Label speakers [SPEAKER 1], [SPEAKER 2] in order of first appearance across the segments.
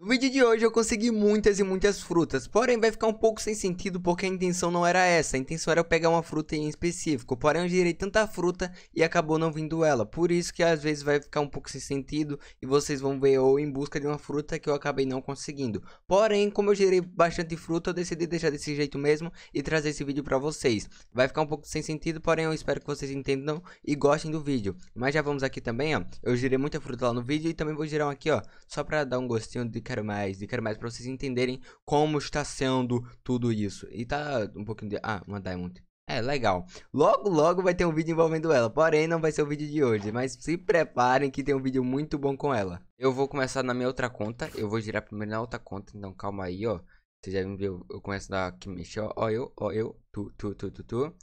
[SPEAKER 1] No vídeo de hoje eu consegui muitas e muitas frutas, porém vai ficar um pouco sem sentido porque a intenção não era essa, a intenção era eu pegar uma fruta em específico, porém eu girei tanta fruta e acabou não vindo ela, por isso que às vezes vai ficar um pouco sem sentido e vocês vão ver ou em busca de uma fruta que eu acabei não conseguindo. Porém, como eu girei bastante fruta, eu decidi deixar desse jeito mesmo e trazer esse vídeo pra vocês. Vai ficar um pouco sem sentido, porém eu espero que vocês entendam e gostem do vídeo. Mas já vamos aqui também, ó, eu girei muita fruta lá no vídeo e também vou girar um aqui, ó, só pra dar um gostinho de quero mais, e quero mais, pra vocês entenderem como está sendo tudo isso. E tá um pouquinho de... Ah, uma Diamond. É, legal. Logo, logo vai ter um vídeo envolvendo ela, porém não vai ser o vídeo de hoje, mas se preparem que tem um vídeo muito bom com ela. Eu vou começar na minha outra conta, eu vou girar primeiro na outra conta, então calma aí, ó. Vocês já viram, eu começo da Kimishi, ó, ó eu, ó eu, tu, tu, tu, tu, tu.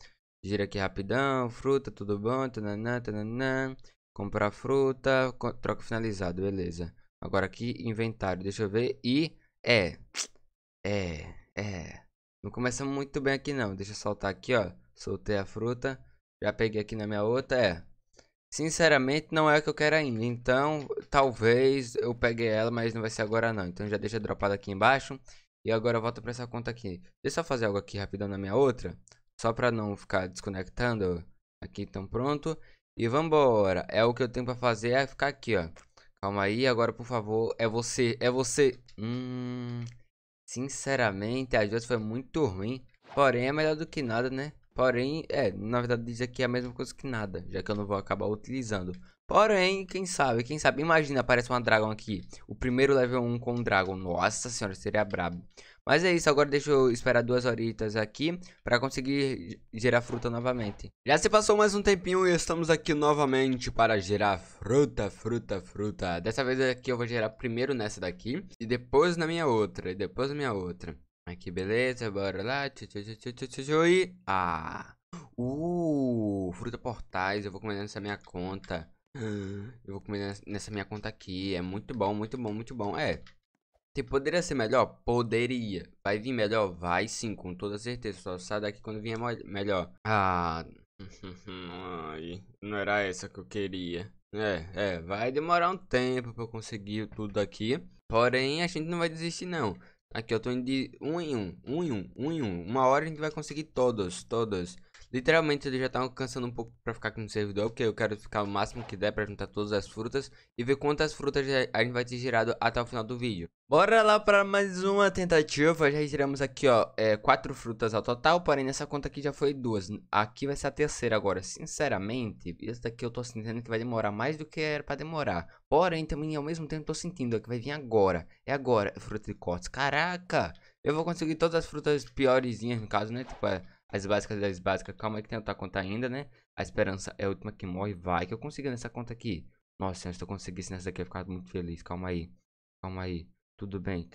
[SPEAKER 1] Gira aqui rapidão, fruta, tudo bom, tananã, tananã. Comprar fruta, troca finalizado, beleza. Agora aqui, inventário, deixa eu ver. E é, é, é. Não começa muito bem aqui não. Deixa eu soltar aqui, ó. Soltei a fruta. Já peguei aqui na minha outra, é. Sinceramente, não é o que eu quero ainda. Então, talvez eu peguei ela, mas não vai ser agora não. Então já deixa dropado aqui embaixo. E agora eu volto pra essa conta aqui. Deixa eu só fazer algo aqui rapidão na minha outra. Só pra não ficar desconectando. Aqui, então pronto. E vambora. É o que eu tenho pra fazer, é ficar aqui, ó. Calma aí, agora por favor. É você, é você. Hum. Sinceramente, a vezes foi muito ruim. Porém, é melhor do que nada, né? Porém, é, na verdade diz aqui é a mesma coisa que nada, já que eu não vou acabar utilizando. Porém, quem sabe, quem sabe, imagina, aparece uma Dragon aqui. O primeiro level 1 com um Dragon, nossa senhora, seria brabo. Mas é isso, agora deixa eu esperar duas horitas aqui para conseguir gerar fruta novamente. Já se passou mais um tempinho e estamos aqui novamente para gerar fruta, fruta, fruta. Dessa vez aqui eu vou gerar primeiro nessa daqui e depois na minha outra, e depois na minha outra. Aqui, beleza, bora lá. E... Ah! Uh! Fruta Portais, eu vou comer nessa minha conta. Eu vou comer nessa minha conta aqui. É muito bom, muito bom, muito bom. É. Poderia ser melhor? Poderia. Vai vir melhor? Vai sim, com toda certeza. Só sai daqui quando vier melhor. Ah. Ai, não era essa que eu queria. É, é, vai demorar um tempo pra eu conseguir tudo aqui. Porém, a gente não vai desistir não. Aqui, eu tô indo de um em um, um em um, um em um. Uma hora a gente vai conseguir todos, todos. Literalmente ele já tá cansando um pouco pra ficar aqui no servidor, porque eu quero ficar o máximo que der pra juntar todas as frutas e ver quantas frutas a gente vai ter girado até o final do vídeo. Bora lá pra mais uma tentativa, já tiramos aqui ó, é, quatro frutas ao total, porém nessa conta aqui já foi duas, aqui vai ser a terceira agora. Sinceramente, isso daqui eu tô sentindo que vai demorar mais do que era pra demorar, porém também ao mesmo tempo tô sentindo que vai vir agora, é agora, fruta de cortes, caraca! Eu vou conseguir todas as frutas piorzinhas no caso, né, tipo... É, as básicas das básicas, calma aí que outra conta ainda, né? A esperança é a última que morre, vai que eu consigo nessa conta aqui. Nossa, se eu conseguisse nessa daqui eu ia ficar muito feliz, calma aí. Calma aí, tudo bem.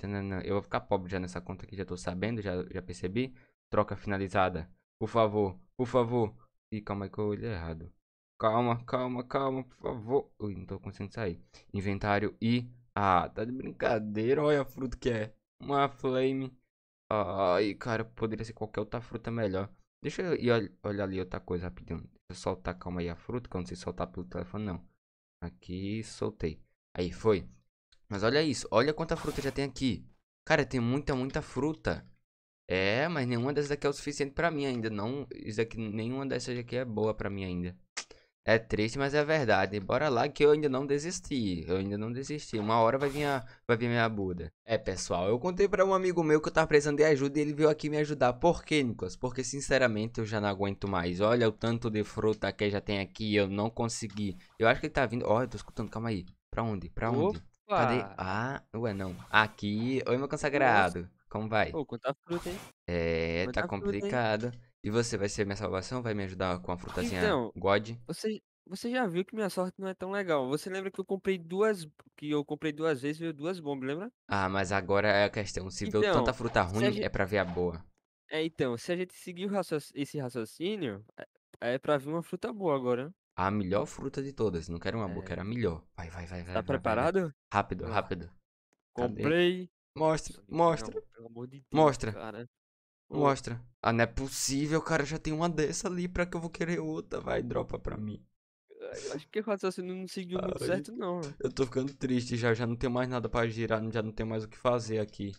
[SPEAKER 1] Eu vou ficar pobre já nessa conta aqui, já tô sabendo, já, já percebi. Troca finalizada, por favor, por favor. Ih, calma aí que eu olhei errado. Calma, calma, calma, por favor. Ui, não tô conseguindo sair. Inventário e... Ah, tá de brincadeira, olha a fruta que é. Uma flame. Ai, cara, poderia ser qualquer outra fruta melhor. Deixa eu ir ol olhar ali outra coisa rapidinho. Deixa eu soltar, calma aí, a fruta, que eu não sei soltar pelo telefone, não. Aqui, soltei. Aí, foi. Mas olha isso, olha quanta fruta já tem aqui. Cara, tem muita, muita fruta. É, mas nenhuma dessas aqui é o suficiente pra mim ainda. Não, isso aqui, nenhuma dessas aqui é boa pra mim ainda. É triste, mas é verdade. Bora lá que eu ainda não desisti. Eu ainda não desisti. Uma hora vai vir a, vai vir minha Buda. É, pessoal, eu contei para um amigo meu que eu tava precisando de ajuda e ele veio aqui me ajudar. Por quê, Nicolas? Porque, sinceramente, eu já não aguento mais. Olha o tanto de fruta que já tem aqui. Eu não consegui. Eu acho que ele tá vindo. Ó, oh, eu tô escutando. Calma aí. Pra onde? Pra onde? Opa. Cadê? Ah, ué, não. Aqui. Oi, meu consagrado. Como vai? Pô, quanta fruta, hein? É, quanta tá complicado. Fruta, e você vai ser minha salvação? Vai me ajudar com a frutazinha então, God? Você, você já viu que minha
[SPEAKER 2] sorte não é tão legal. Você lembra que eu comprei duas. Que eu comprei duas vezes e veio duas bombas, lembra?
[SPEAKER 1] Ah, mas agora é a questão. Se então, veio tanta fruta ruim, gente... é pra ver a boa.
[SPEAKER 2] É, então, se a gente seguir esse raciocínio, é, é pra vir uma fruta boa agora. Né?
[SPEAKER 1] A melhor fruta de todas. Não quero uma é. boa, quero a melhor. Vai, vai, vai. Tá vai, preparado? Vai. Rápido, rápido. Comprei. Cadê? Mostra, mostra. Não, de Deus, mostra. Cara. Mostra. Ah, não é possível, cara. Já tem uma dessa ali, pra que eu vou querer outra? Vai, dropa pra mim.
[SPEAKER 2] Eu acho que o raciocínio assim, não seguiu Ai, muito certo, não.
[SPEAKER 1] Eu tô ficando triste já. Já não tem mais nada pra girar, já não tem mais o que fazer aqui.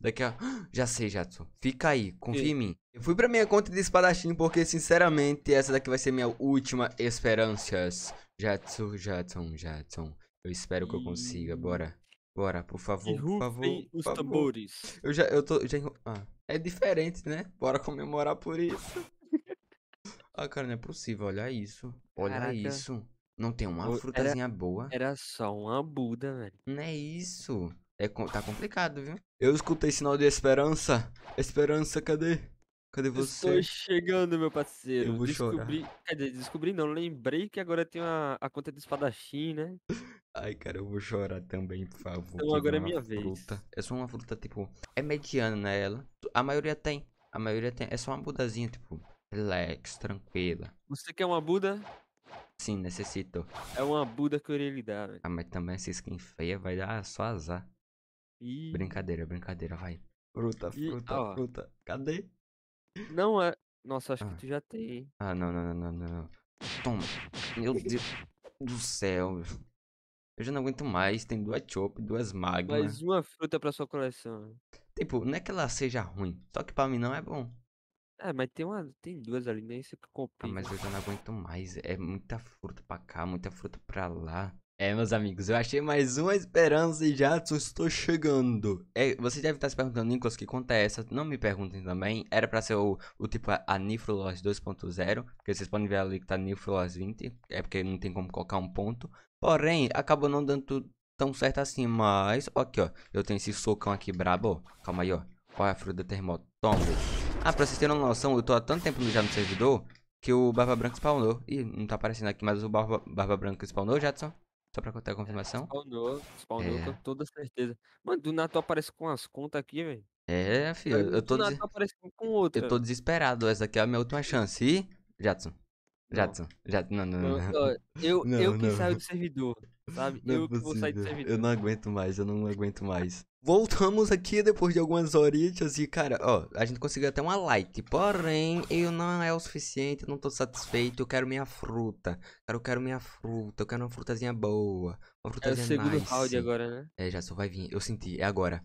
[SPEAKER 1] Daqui a. Já sei, Jatsu. Fica aí, confia em mim. Eu fui pra minha conta de espadachim porque, sinceramente, essa daqui vai ser minha última esperança. Jatsu, Jatsu, Jatsu. Eu espero que eu consiga. Bora. Bora, por favor, por favor. Por os favor. tambores. Eu já. Eu tô. Já Ah é diferente, né? Bora comemorar por isso. ah, cara, não é possível. Olha isso. Olha Caraca. isso. Não tem uma frutazinha era, boa. Era só uma Buda, velho. Não é isso. É, tá complicado, viu? Eu escutei sinal de esperança. Esperança, cadê? Cadê você? Estou
[SPEAKER 2] chegando, meu
[SPEAKER 1] parceiro. Eu vou descobri...
[SPEAKER 2] chorar. Quer dizer, descobri não, lembrei que agora tem a a conta
[SPEAKER 1] de espadachim, né? Ai, cara, eu vou chorar também, por favor. Então agora é minha fruta. vez. É só uma fruta, tipo, é mediana né, ela. A maioria tem. A maioria tem. É só uma budazinha, tipo, relax, tranquila. Você quer uma buda? Sim, necessito.
[SPEAKER 2] É uma buda que eu iria lhe dar, velho.
[SPEAKER 1] Ah, mas também essa skin feia vai dar só azar. Ih. Brincadeira, brincadeira, vai.
[SPEAKER 2] Fruta, fruta, fruta. Cadê? Não é. Nossa, acho ah. que tu já tem.
[SPEAKER 1] Ah, não, não, não, não, não. Toma. Meu Deus do céu. Eu já não aguento mais. Tem duas chop, duas magma. Mais
[SPEAKER 2] uma fruta pra sua coleção.
[SPEAKER 1] Tipo, não é que ela seja ruim. Só que pra mim não é bom. É, mas tem uma. Tem duas ali, nem né? se ah, complica. Ah, mas eu já não aguento mais. É muita fruta pra cá, muita fruta pra lá. É, meus amigos, eu achei mais uma esperança e já estou chegando. É, você deve estar se perguntando, Nicolas, que conta é essa? Não me perguntem também. Era para ser o, o tipo Anifrolos 2.0, porque vocês podem ver ali que tá Anifrolos 20, é porque não tem como colocar um ponto. Porém, acabou não dando tão certo assim, mas... Ó, aqui, ó, eu tenho esse socão aqui brabo, Calma aí, ó. Olha é a fruta termoto. Ah, pra vocês terem uma noção, eu tô há tanto tempo já no servidor que o Barba Branca spawnou. Ih, não tá aparecendo aqui, mas o Barba, Barba Branca spawnou, Jadson? Só pra contar a é, confirmação.
[SPEAKER 2] Spawnou, spawnou é. com toda certeza. Mano, do Natal aparece com umas contas aqui, velho.
[SPEAKER 1] É, filho, eu, eu tô. Des... com outra. Eu tô desesperado. Essa aqui é a minha última chance. E. Jadson. Jadson. Jadson. Não, não, não. não. Eu, não, eu, eu que não. saio do
[SPEAKER 2] servidor. Sabe? Não é eu é que vou sair do servidor. Eu
[SPEAKER 1] não aguento mais, eu não aguento mais. Voltamos aqui depois de algumas horitas e, cara, ó, a gente conseguiu até uma like. Porém, eu não é o suficiente, eu não tô satisfeito, eu quero minha fruta. Cara, eu quero minha fruta, eu quero uma frutazinha boa. Uma frutazinha é o segundo nice. round agora, né? É, já só vai vir, eu senti, é agora.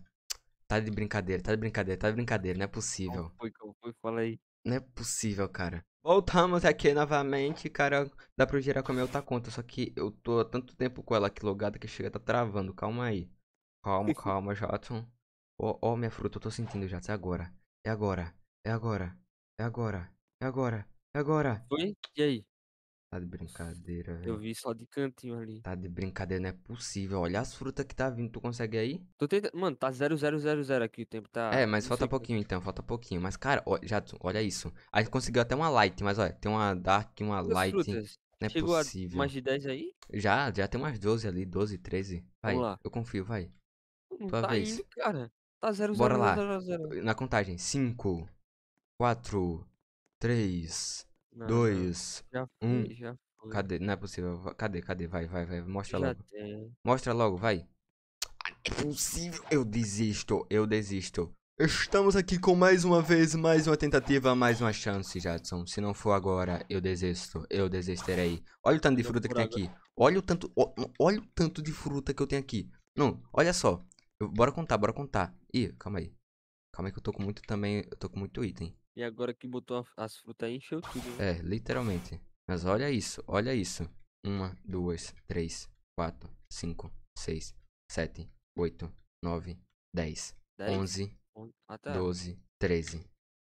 [SPEAKER 1] Tá de brincadeira, tá de brincadeira, tá de brincadeira, não é possível. Como foi, como foi, fala aí. Não é possível, cara. Voltamos aqui novamente, cara. Dá pra eu gerar com a minha outra conta, só que eu tô há tanto tempo com ela aqui logada que chega tá travando. Calma aí. Calma, calma, Jotun. Ó, oh, oh, minha fruta, eu tô sentindo, já É agora. É agora. É agora. É agora. É agora. É agora. Oi? E aí? Tá de brincadeira, velho. Eu vi só de cantinho ali. Tá de brincadeira, não é possível. Olha as frutas que tá vindo. Tu consegue aí? Tô tenta... Mano, tá
[SPEAKER 2] 0000 aqui o tempo, tá? É, mas não falta sei... pouquinho
[SPEAKER 1] então, falta pouquinho. Mas, cara, ó, já, olha isso. Aí conseguiu até uma light, mas olha, tem uma dark, uma As light. Frutas. Não é Chegou possível. mais de 10 aí? Já, já tem umas 12 ali, 12, 13. Vai, Vamos lá. eu confio, vai. Não Tua tá vez. Indo,
[SPEAKER 2] cara. Tá 0000. Bora lá. 0, 0,
[SPEAKER 1] 0. Na contagem. 5, 4, 3, 2, dois, um. Cadê? Não é possível. Cadê? Cadê? Vai, vai, vai. Mostra já logo. Tem. Mostra logo, vai. É possível. Eu desisto. Eu desisto. Estamos aqui com mais uma vez, mais uma tentativa, mais uma chance, Jadson. Se não for agora, eu desisto. Eu desisterei. Olha o tanto de fruta que tem aqui. Olha o tanto, olha o tanto de fruta que eu tenho aqui. Não, olha só. bora contar, bora contar. Ih, calma aí. Calma aí que eu tô com muito também, eu tô com muito item.
[SPEAKER 2] E agora que botou as frutas aí, encheu tudo.
[SPEAKER 1] Né? É, literalmente. Mas olha isso, olha isso. Uma, duas, três, quatro, cinco, seis, sete, oito, nove, dez, dez. onze, ah, tá. doze, treze.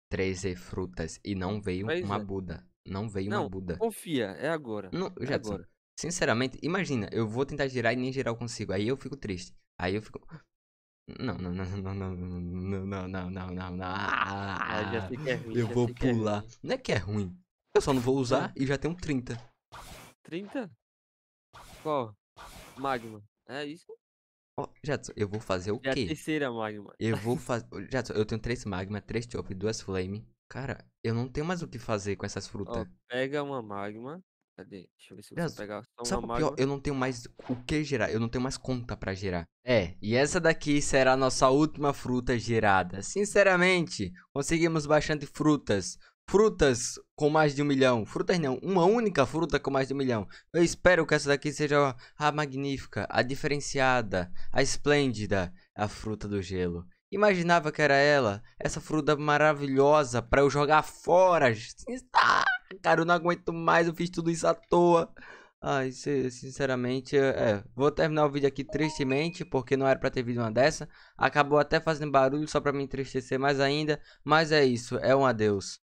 [SPEAKER 1] Treze frutas. E não veio Mas, uma é. Buda. Não veio não, uma Buda. confia, é agora. Não, é Jefferson, agora. sinceramente, imagina, eu vou tentar girar e nem girar eu consigo. Aí eu fico triste. Aí eu fico, não, não, não, não, não, não, não, não, não, não, não. Ah, já ah, é ruim. Eu vou é pular. Não é que é ruim. Eu só não vou usar ah. e já tenho 30.
[SPEAKER 2] 30? Qual? Magma. É isso?
[SPEAKER 1] Ó, Jadson, eu vou fazer o quê? É a terceira magma. Eu vou fazer. Jadson, eu tenho três magma, três chop, duas flame. Cara, eu não tenho mais o que fazer com essas frutas.
[SPEAKER 2] Ó, pega uma magma. Cadê? Deixa eu ver se eu posso pegar só Sabe uma pior?
[SPEAKER 1] Eu não tenho mais o que gerar. Eu não tenho mais conta pra gerar. É, e essa daqui será a nossa última fruta gerada. Sinceramente, conseguimos bastante frutas. Frutas com mais de um milhão. Frutas não, uma única fruta com mais de um milhão. Eu espero que essa daqui seja a magnífica, a diferenciada, a esplêndida, a fruta do gelo. Imaginava que era ela, essa fruta maravilhosa para eu jogar fora. Ah! cara, eu não aguento mais, eu fiz tudo isso à toa. Ai, sinceramente, é, é. Vou terminar o vídeo aqui tristemente, porque não era pra ter vídeo uma dessa. Acabou até fazendo barulho só pra me entristecer mais ainda. Mas é isso, é um adeus.